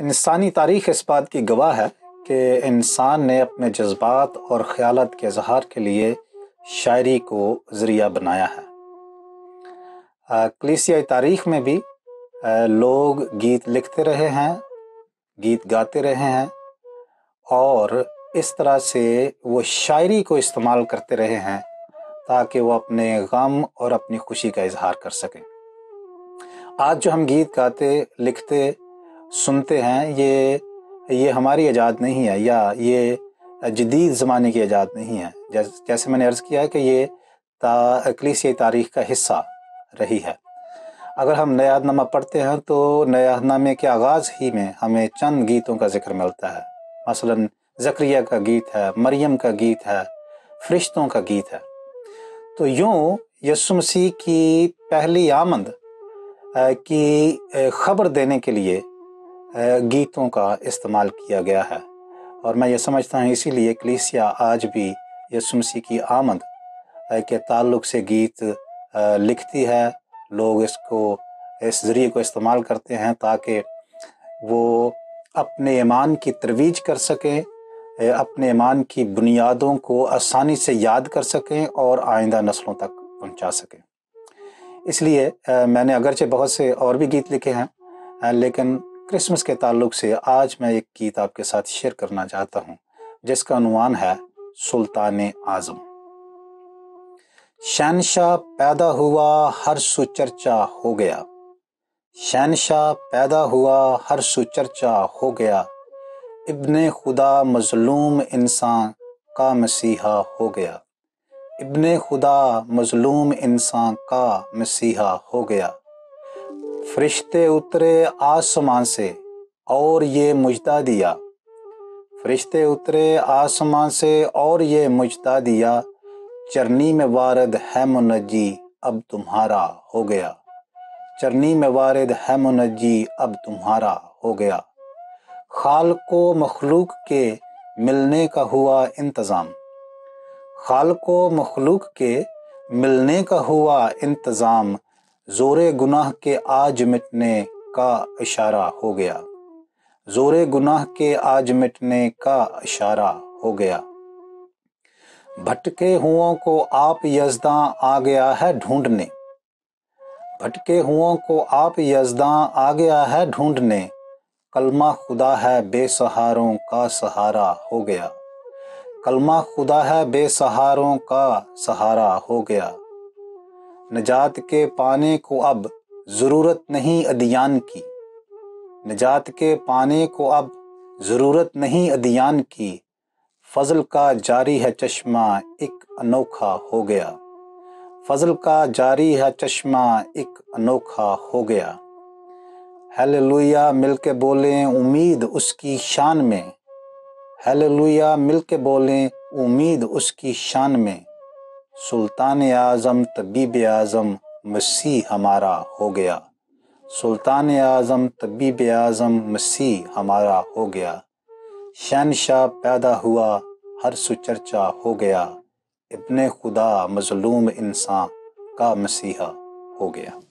इंसानी तारीख इस बात की गवाह है कि इंसान ने अपने जज्बात और ख्याल के इजहार के लिए शायरी को ज़रिया बनाया है कलिसियाई तारीख में भी लोग गीत लिखते रहे हैं गीत गाते रहे हैं और इस तरह से वो शायरी को इस्तेमाल करते रहे हैं ताकि वो अपने गम और अपनी खुशी का इजहार कर सकें आज जो हम गीत गाते लिखते सुनते हैं ये ये हमारी ईजाद नहीं है या ये जदीद ज़माने की ईजाद नहीं है जैसे जैसे मैंने अर्ज़ किया है कि ये ता, तारीख़ का हिस्सा रही है अगर हम नया पढ़ते हैं तो नामे के आगाज़ ही में हमें चंद गीतों का जिक्र मिलता है मसलन जक्रिया का गीत है मरियम का गीत है फरिश्तों का गीत है तो यूँ यसु मसीह की पहली आमद की खबर देने के लिए गीतों का इस्तेमाल किया गया है और मैं ये समझता हूँ इसीलिए कलिसिया आज भी यसुमसी की आमद के ताल्लुक से गीत लिखती है लोग इसको इस ज़रिए को इस्तेमाल करते हैं ताकि वो अपने ईमान की तरवीज कर सकें अपने ईमान की बुनियादों को आसानी से याद कर सकें और आइंदा नस्लों तक पहुंचा सकें इसलिए मैंने अगरचे बहुत से और भी गीत लिखे हैं लेकिन क्रिसमस के ताल्लुक से आज मैं एक गीत आपके साथ शेयर करना चाहता हूँ जिसका अनुमान है सुल्तान आजम शहनशाह पैदा हुआ हर सुचर्चा हो गया शहनशाह पैदा हुआ हर सुचर्चा हो गया इब्ने खुदा मजलूम इंसान का मसीहा हो गया इब्ने खुदा मजलूम इंसान का मसीहा हो गया फरिश्ते उतरे आसमान से और ये मुजदा दिया फरिश्ते उतरे आसमान से और ये मुजदा दिया चरनी में वारद है मुनजी अब तुम्हारा हो गया चरनी में वारद है मुनजी अब तुम्हारा हो गया खाल को मखलूक के मिलने का हुआ इंतज़ाम खाल को मखलूक के मिलने का हुआ इंतज़ाम जोरे गुनाह के आज मिटने का इशारा हो गया जोरे गुनाह के आज मिटने का इशारा हो गया भटके हुओं को आप यजदा आ गया है ढूंढने भटके हुओं को आप यजदा आ गया है ढूंढने कलमा खुदा है बेसहारों का सहारा हो गया कलमा खुदा है बेसहारों का सहारा हो गया निजात के पाने को अब ज़रूरत नहीं अदियान की निजात के पाने को अब ज़रूरत नहीं अदियान की फजल का जारी है चश्मा एक अनोखा हो गया फजल का जारी है चश्मा एक अनोखा हो गया हेल लुया मिल के बोलें उम्मीद उसकी शान में हेल लुया मिल के बोलें उम्मीद उसकी शान में सुल्तान आज़म तबीब आज़म मसीह हमारा हो गया सुल्तान आज़म तबीब आज़म मसीह हमारा हो गया शहनशाह पैदा हुआ हर सुचर्चा हो गया इब्ने खुदा मजलूम इंसान का मसीहा हो गया